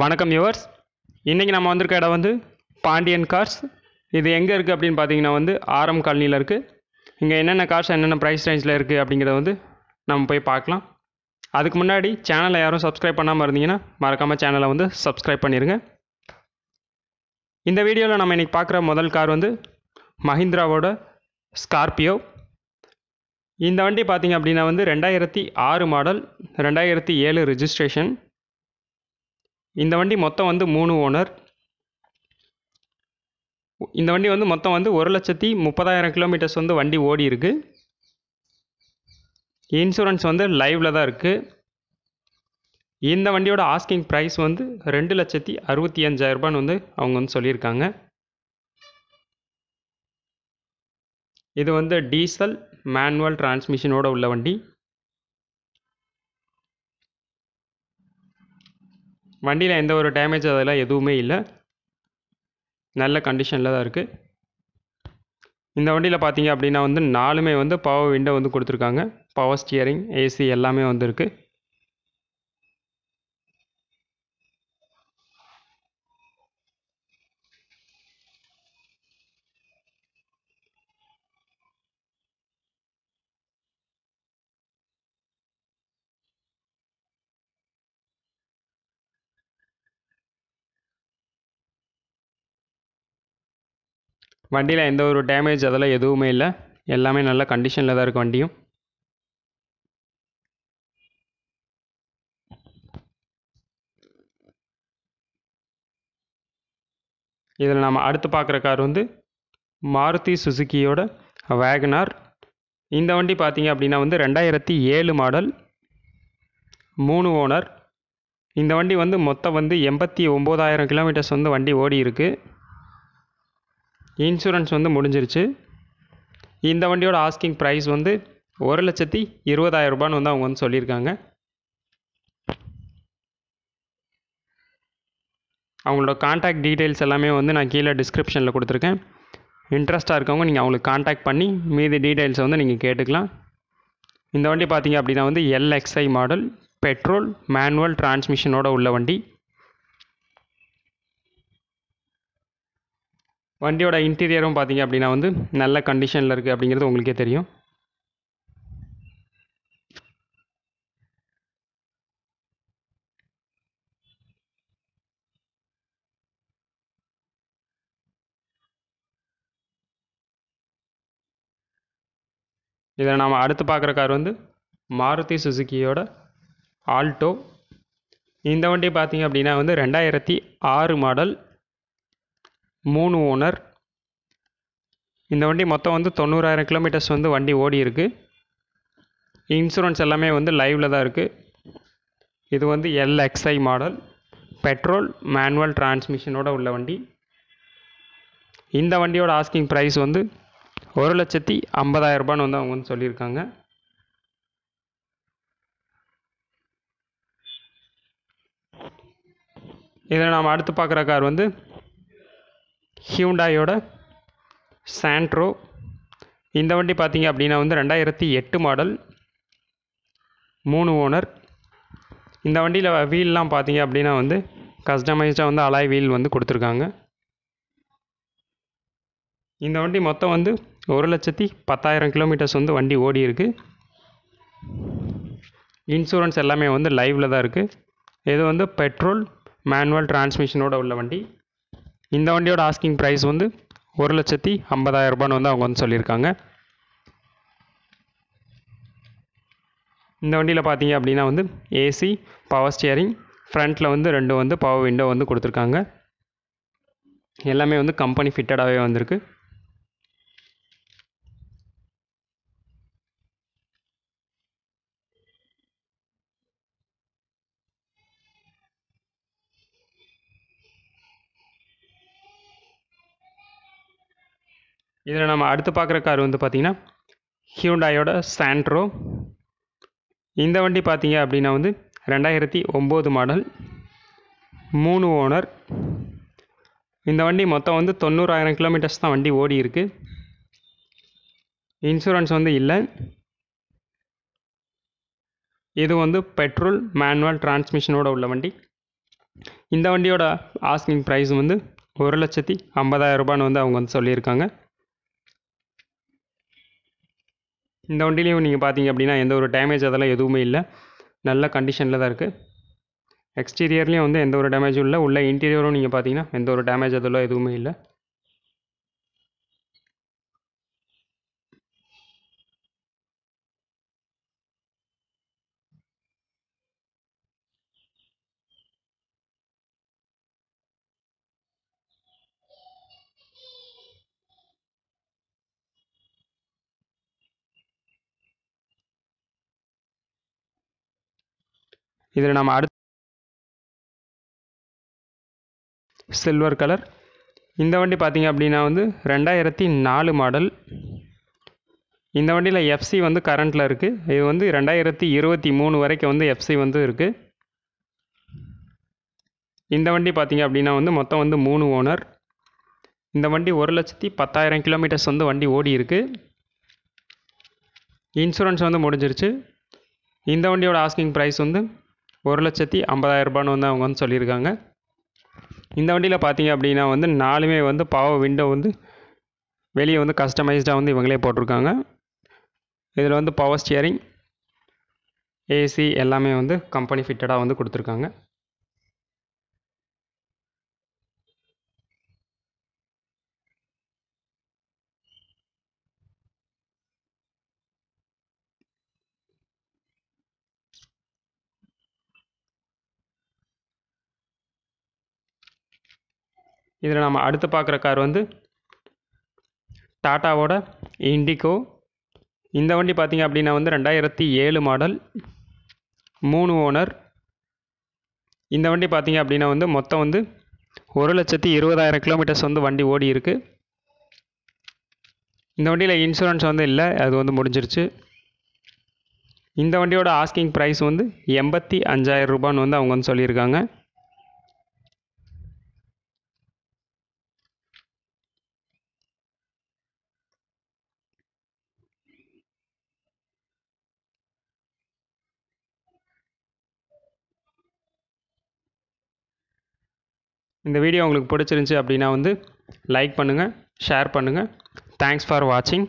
வணக்கம் யுவர்ஸ் இன்றைக்கி நம்ம வந்திருக்க இடம் வந்து பாண்டியன் கார்ஸ் இது எங்கே இருக்குது அப்படின்னு பார்த்தீங்கன்னா வந்து ஆரம் காலனியில் இருக்குது இங்கே என்னென்ன கார்ஸ் என்னென்ன ப்ரைஸ் ரேஞ்சில் இருக்குது அப்படிங்கிறத வந்து நம்ம போய் பார்க்கலாம் அதுக்கு முன்னாடி சேனலை யாரும் சப்ஸ்கிரைப் பண்ணாமல் இருந்தீங்கன்னா மறக்காமல் சேனலை வந்து சப்ஸ்கிரைப் பண்ணிடுங்க இந்த வீடியோவில் நம்ம இன்றைக்கி பார்க்குற முதல் கார் வந்து மஹிந்திராவோட ஸ்கார்பியோ இந்த வண்டி பார்த்திங்க அப்படின்னா வந்து ரெண்டாயிரத்தி ஆறு மாடல் ரெண்டாயிரத்தி ஏழு ரிஜிஸ்ட்ரேஷன் இந்த வண்டி மொத்தம் வந்து மூணு ஓனர் இந்த வண்டி வந்து மொத்தம் வந்து ஒரு லட்சத்தி முப்பதாயிரம் கிலோமீட்டர்ஸ் வந்து வண்டி ஓடி இருக்கு இன்சூரன்ஸ் வந்து லைவ்ல தான் இருக்குது இந்த வண்டியோட ஆஸ்கிங் ப்ரைஸ் வந்து ரெண்டு லட்சத்தி அறுபத்தி அஞ்சாயிரரூபான்னு வந்து அவங்க வந்து சொல்லியிருக்காங்க இது வந்து டீசல் மேனுவல் டிரான்ஸ்மிஷனோட உள்ள வண்டி வண்டியில் எந்த ஒரு டேமேஜ் அதெல்லாம் எதுவுமே இல்லை நல்ல கண்டிஷனில் தான் இருக்குது இந்த வண்டியில் பார்த்தீங்க அப்படின்னா வந்து நாலுமே வந்து பவர் விண்டோ வந்து கொடுத்துருக்காங்க பவர் ஸ்டியரிங் ஏசி எல்லாமே வந்துருக்கு வண்டியில் எந்த ஒரு டேமேஜ் அதெல்லாம் எதுவுமே இல்லை எல்லாமே நல்ல கண்டிஷனில் தான் இருக்குது வண்டியும் இதில் நாம் அடுத்து பார்க்குற கார் வந்து மாருதி சுசுக்கியோட வேகனார் இந்த வண்டி பார்த்தீங்க அப்படின்னா வந்து ரெண்டாயிரத்தி ஏழு மாடல் மூணு ஓனர் இந்த வண்டி வந்து மொத்தம் வந்து எண்பத்தி ஒம்போதாயிரம் கிலோமீட்டர்ஸ் வந்து வண்டி ஓடி இருக்குது இன்சூரன்ஸ் வந்து முடிஞ்சிருச்சு இந்த வண்டியோட ஆஸ்கிங் ப்ரைஸ் வந்து ஒரு லட்சத்தி இருபதாயிரம் ரூபான்னு வந்து அவங்க வந்து சொல்லியிருக்காங்க அவங்களோட காண்டாக்ட் டீட்டெயில்ஸ் எல்லாமே வந்து நான் கீழே டிஸ்கிரிப்ஷனில் கொடுத்துருக்கேன் இன்ட்ரெஸ்ட்டாக இருக்கவங்க நீங்கள் அவங்களுக்கு காண்டாக்ட் பண்ணி மீதி டீட்டெயில்ஸை வந்து நீங்கள் கேட்டுக்கலாம் இந்த வண்டி பார்த்தீங்க அப்படின்னா வந்து எல்எக்ஸ்ஐ மாடல் பெட்ரோல் மேனுவல் டிரான்ஸ்மிஷனோட உள்ள வண்டி வண்டியோட இன்டீரியரும் பார்த்தீங்க அப்படின்னா வந்து நல்ல கண்டிஷனில் இருக்குது அப்படிங்கிறது உங்களுக்கே தெரியும் இதில் நாம் அடுத்து பார்க்குற கார் வந்து மாருதி சுசுக்கியோட ஆல்டோ இந்த வண்டி பார்த்திங்க அப்படின்னா வந்து ரெண்டாயிரத்தி ஆறு மாடல் மூணு ஓனர் இந்த வண்டி மொத்தம் வந்து தொண்ணூறாயிரம் கிலோமீட்டர்ஸ் வந்து வண்டி ஓடி இருக்குது இன்சூரன்ஸ் எல்லாமே வந்து லைவில் தான் இருக்குது இது வந்து எல்எக்ஸ்ஐ மாடல் பெட்ரோல் மேனுவல் டிரான்ஸ்மிஷனோட உள்ள வண்டி இந்த வண்டியோட ஆஸ்கிங் ப்ரைஸ் வந்து ஒரு லட்சத்தி ஐம்பதாயிரரூபான்னு வந்து அவங்க வந்து சொல்லியிருக்காங்க இதில் நாம் அடுத்து பார்க்குற கார் வந்து ஹியூண்டாயோட சாண்ட்ரோ இந்த வண்டி பார்த்தீங்க அப்படின்னா வந்து ரெண்டாயிரத்தி எட்டு மாடல் மூணு ஓனர் இந்த வண்டியில் வீல்லாம் பார்த்தீங்க அப்படின்னா வந்து கஸ்டமைஸ்டாக வந்து அலாய் வீல் வந்து கொடுத்துருக்காங்க இந்த வண்டி மொத்தம் வந்து ஒரு லட்சத்தி பத்தாயிரம் கிலோமீட்டர்ஸ் வந்து வண்டி ஓடி இருக்கு இன்சூரன்ஸ் எல்லாமே வந்து லைவில் தான் இருக்குது இது வந்து பெட்ரோல் மேனுவல் டிரான்ஸ்மிஷனோட உள்ள வண்டி இந்த வண்டியோட ஆஸ்கிங் ப்ரைஸ் வந்து ஒரு லட்சத்தி ஐம்பதாயிரரூபான்னு வந்து அவங்க வந்து சொல்லியிருக்காங்க இந்த வண்டியில் பார்த்தீங்க அப்படின்னா வந்து ஏசி பவர் ஸ்டியரிங் ஃப்ரண்ட்டில் வந்து ரெண்டும் வந்து பவர் விண்டோ வந்து கொடுத்துருக்காங்க எல்லாமே வந்து கம்பெனி ஃபிட்டடாகவே வந்திருக்கு இதில் நம்ம அடுத்து பார்க்குற கார் வந்து பார்த்திங்கன்னா ஹியூண்டாயோட சாண்ட்ரோ இந்த வண்டி பார்த்தீங்க அப்படின்னா வந்து ரெண்டாயிரத்தி ஒம்பது மாடல் மூணு ஓனர் இந்த வண்டி மொத்தம் வந்து தொண்ணூறாயிரம் கிலோமீட்டர்ஸ் தான் வண்டி ஓடி இருக்கு இன்சூரன்ஸ் வந்து இல்லை இது வந்து பெட்ரோல் மேனுவல் டிரான்ஸ்மிஷனோட உள்ள வண்டி இந்த வண்டியோட ஆஸ்கிங் ப்ரைஸ் வந்து ஒரு லட்சத்தி ஐம்பதாயிரம் ரூபான்னு வந்து அவங்க வந்து சொல்லியிருக்காங்க இந்த வண்டிலையும் நீங்கள் பார்த்தீங்க அப்படின்னா எந்த ஒரு டேமேஜ் அதெல்லாம் எதுவுமே இல்லை நல்ல கண்டிஷனில் தான் இருக்குது எக்ஸ்டீரியர்லேயும் வந்து எந்த ஒரு டேமேஜும் இல்லை உள்ள இன்டீரியரும் நீங்கள் பார்த்தீங்கன்னா எந்த ஒரு டேமேஜ் அதெல்லாம் எதுவுமே இல்லை இதில் நம்ம அடுத்து சில்வர் கலர் இந்த வண்டி பார்த்தீங்க அப்படின்னா வந்து ரெண்டாயிரத்தி நாலு மாடல் இந்த வண்டியில் எஃப்சி வந்து கரண்ட்டில் இருக்குது இது வந்து ரெண்டாயிரத்தி இருபத்தி மூணு வரைக்கும் வந்து எஃப்சி வந்து இருக்குது இந்த வண்டி பார்த்தீங்க அப்படின்னா வந்து மொத்தம் வந்து மூணு ஓனர் இந்த வண்டி ஒரு லட்சத்தி பத்தாயிரம் கிலோமீட்டர்ஸ் வந்து வண்டி ஓடி இருக்குது இன்சூரன்ஸ் வந்து முடிஞ்சிருச்சு இந்த வண்டியோட ஆஸ்கிங் ப்ரைஸ் வந்து ஒரு லட்சத்தி ரூபான்னு வந்து அவங்க வந்து சொல்லியிருக்காங்க இந்த வண்டியில் பார்த்தீங்க அப்படின்னா வந்து நாலுமே வந்து பாவ விண்டோ வந்து வெளியே வந்து கஸ்டமைஸ்டாக வந்து இவங்களே போட்டிருக்காங்க இதில் வந்து பவர் ஸ்டியரிங் ஏசி எல்லாமே வந்து கம்பெனி ஃபிட்டடாக வந்து கொடுத்துருக்காங்க இதில் நம்ம அடுத்து பார்க்குற கார் வந்து டாட்டாவோட இண்டிகோ இந்த வண்டி பார்த்திங்க அப்படின்னா வந்து ரெண்டாயிரத்தி ஏழு மாடல் மூணு ஓனர் இந்த வண்டி பார்த்திங்க அப்படின்னா வந்து மொத்தம் வந்து ஒரு லட்சத்தி இருபதாயிரம் கிலோமீட்டர்ஸ் வந்து வண்டி ஓடி இருக்குது இந்த வண்டியில் இன்சூரன்ஸ் வந்து இல்லை அது வந்து முடிஞ்சிருச்சு இந்த வண்டியோட ஆஸ்கிங் ப்ரைஸ் வந்து எண்பத்தி அஞ்சாயிரம் ரூபான்னு வந்து அவங்க வந்து சொல்லியிருக்காங்க இந்த வீடியோ உங்களுக்கு பிடிச்சிருந்துச்சி அப்படின்னா வந்து லைக் பண்ணுங்கள் ஷேர் பண்ணுங்கள் தேங்க்ஸ் ஃபார் வாட்சிங்